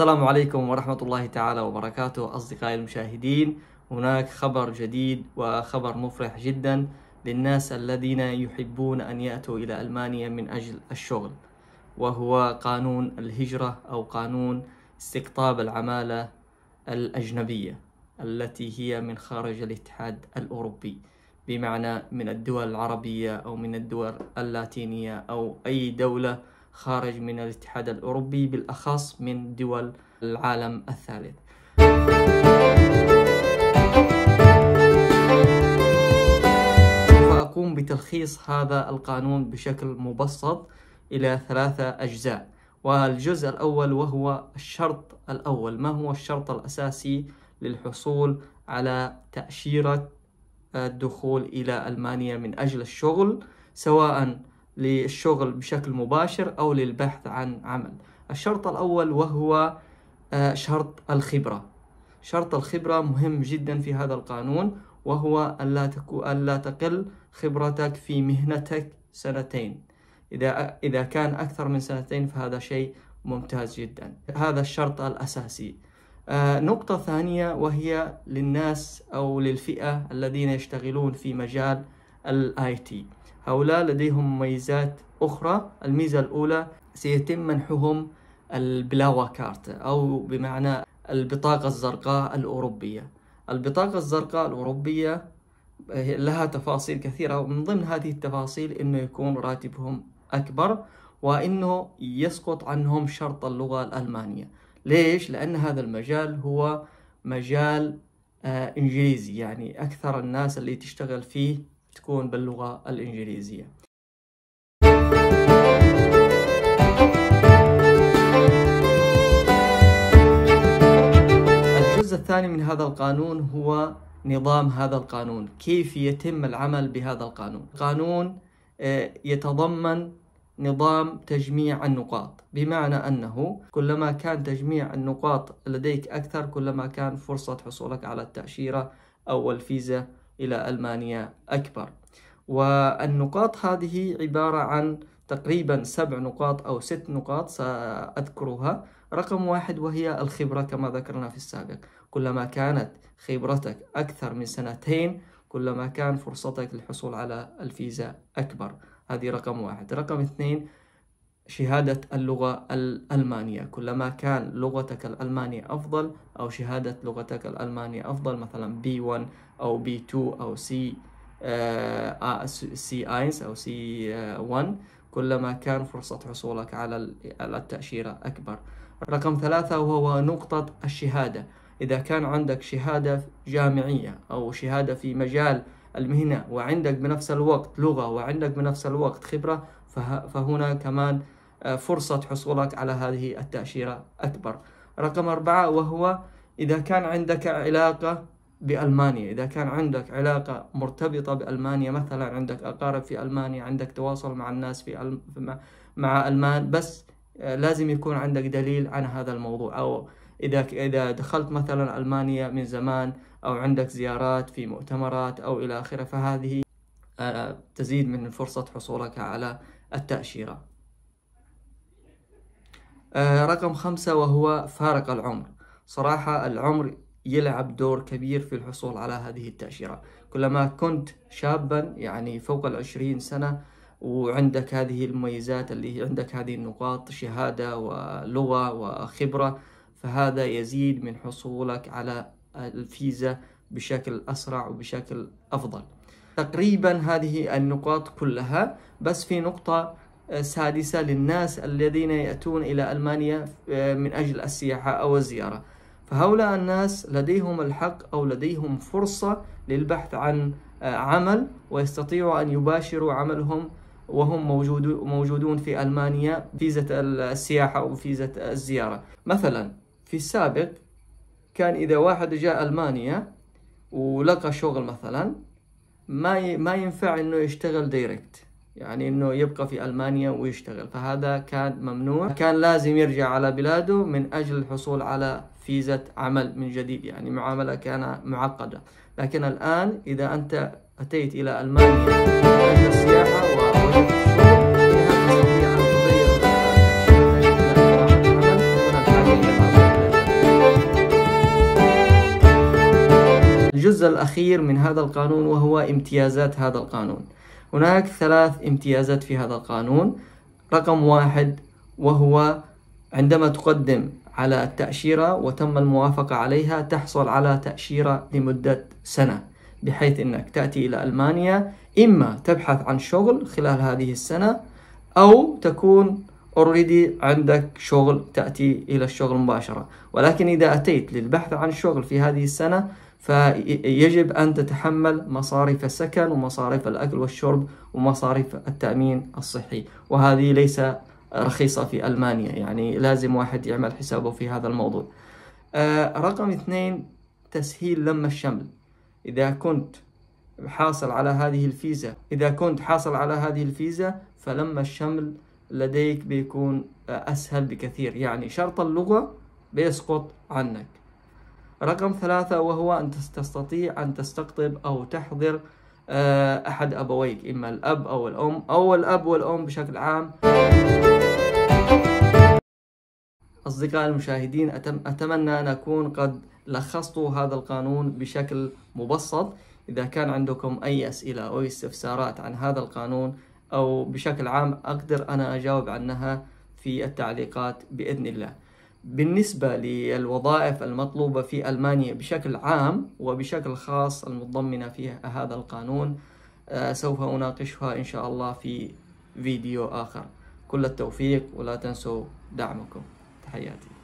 السلام عليكم ورحمة الله تعالى وبركاته أصدقائي المشاهدين هناك خبر جديد وخبر مفرح جدا للناس الذين يحبون أن يأتوا إلى ألمانيا من أجل الشغل وهو قانون الهجرة أو قانون استقطاب العمالة الأجنبية التي هي من خارج الاتحاد الأوروبي بمعنى من الدول العربية أو من الدول اللاتينية أو أي دولة خارج من الاتحاد الأوروبي بالأخص من دول العالم الثالث فأقوم بتلخيص هذا القانون بشكل مبسط إلى ثلاثة أجزاء والجزء الأول وهو الشرط الأول ما هو الشرط الأساسي للحصول على تأشيرة الدخول إلى ألمانيا من أجل الشغل سواء للشغل بشكل مباشر أو للبحث عن عمل الشرط الأول وهو آه، شرط الخبرة شرط الخبرة مهم جدا في هذا القانون وهو ألا, تكو ألا تقل خبرتك في مهنتك سنتين إذا, إذا كان أكثر من سنتين فهذا شيء ممتاز جدا هذا الشرط الأساسي آه، نقطة ثانية وهي للناس أو للفئة الذين يشتغلون في مجال الاي تي هؤلاء لديهم ميزات أخرى الميزة الأولى سيتم منحهم البلاوا كارت أو بمعنى البطاقة الزرقاء الأوروبية البطاقة الزرقاء الأوروبية لها تفاصيل كثيرة ومن ضمن هذه التفاصيل أنه يكون راتبهم أكبر وأنه يسقط عنهم شرط اللغة الألمانية ليش؟ لأن هذا المجال هو مجال آه إنجليزي يعني أكثر الناس اللي تشتغل فيه تكون باللغة الإنجليزية الجزء الثاني من هذا القانون هو نظام هذا القانون كيف يتم العمل بهذا القانون قانون آه، يتضمن نظام تجميع النقاط بمعنى أنه كلما كان تجميع النقاط لديك أكثر كلما كان فرصة حصولك على التأشيرة أو الفيزا إلى ألمانيا أكبر والنقاط هذه عبارة عن تقريبا سبع نقاط أو ست نقاط سأذكرها رقم واحد وهي الخبرة كما ذكرنا في السابق كلما كانت خبرتك أكثر من سنتين كلما كان فرصتك للحصول على الفيزا أكبر هذه رقم واحد رقم اثنين شهادة اللغة الألمانية كلما كان لغتك الألمانية أفضل أو شهادة لغتك الألمانية أفضل مثلا B1 أو B2 أو C آه C1 آه، أو C1 آه، كلما كان فرصة حصولك على التأشيرة أكبر رقم ثلاثة وهو نقطة الشهادة إذا كان عندك شهادة جامعية أو شهادة في مجال المهنة وعندك بنفس الوقت لغة وعندك بنفس الوقت خبرة فهنا كمان آه، فرصة حصولك على هذه التأشيرة أكبر رقم أربعة وهو إذا كان عندك علاقة بألمانيا إذا كان عندك علاقة مرتبطة بألمانيا مثلا عندك أقارب في ألمانيا عندك تواصل مع الناس في ألم... مع ألمان بس آه، لازم يكون عندك دليل عن هذا الموضوع أو إذا إذا دخلت مثلا ألمانيا من زمان أو عندك زيارات في مؤتمرات أو إلى آخره فهذه آه، تزيد من فرصة حصولك على التأشيرة آه، رقم خمسة وهو فارق العمر صراحة العمر يلعب دور كبير في الحصول على هذه التأشيرة كلما كنت شابا يعني فوق العشرين سنة وعندك هذه المميزات اللي عندك هذه النقاط شهادة ولغة وخبرة فهذا يزيد من حصولك على الفيزا بشكل أسرع وبشكل أفضل تقريبا هذه النقاط كلها بس في نقطة سادسة للناس الذين يأتون إلى ألمانيا آه، من أجل السياحة أو الزيارة فهؤلاء الناس لديهم الحق أو لديهم فرصة للبحث عن آه، عمل ويستطيعوا أن يباشروا عملهم وهم موجودون في ألمانيا فيزة السياحة أو فيزة الزيارة مثلا في السابق كان إذا واحد جاء ألمانيا ولقى شغل مثلا ما ما ينفع انه يشتغل دايركت يعني انه يبقى في المانيا ويشتغل فهذا كان ممنوع كان لازم يرجع على بلاده من اجل الحصول على فيزة عمل من جديد يعني معاملة كان معقدة لكن الان اذا انت اتيت الى المانيا من السياحة الجزء الأخير من هذا القانون وهو امتيازات هذا القانون هناك ثلاث امتيازات في هذا القانون رقم واحد وهو عندما تقدم على التأشيرة وتم الموافقة عليها تحصل على تأشيرة لمدة سنة بحيث أنك تأتي إلى ألمانيا إما تبحث عن شغل خلال هذه السنة أو تكون اوريدي عندك شغل تأتي إلى الشغل مباشرة ولكن إذا أتيت للبحث عن شغل في هذه السنة فيجب أن تتحمل مصاريف السكن ومصاريف الأكل والشرب ومصاريف التأمين الصحي وهذه ليس رخيصة في ألمانيا يعني لازم واحد يعمل حسابه في هذا الموضوع آه، رقم اثنين تسهيل لم الشمل إذا كنت حاصل على هذه الفيزا إذا كنت حاصل على هذه الفيزا فلما الشمل لديك بيكون آه، أسهل بكثير يعني شرط اللغة بيسقط عنك رقم ثلاثة وهو أن تستطيع أن تستقطب أو تحضر آه، أحد أبويك إما الأب أو الأم أو الأب والأم بشكل عام أصدقائي المشاهدين أتمنى أن أكون قد لخصت هذا القانون بشكل مبسط إذا كان عندكم أي أسئلة أو استفسارات عن هذا القانون أو بشكل عام أقدر أنا أجاوب عنها في التعليقات بإذن الله بالنسبة للوظائف المطلوبة في ألمانيا بشكل عام وبشكل خاص المتضمنة في هذا القانون آه، سوف أناقشها إن شاء الله في فيديو آخر كل التوفيق ولا تنسوا دعمكم تحياتي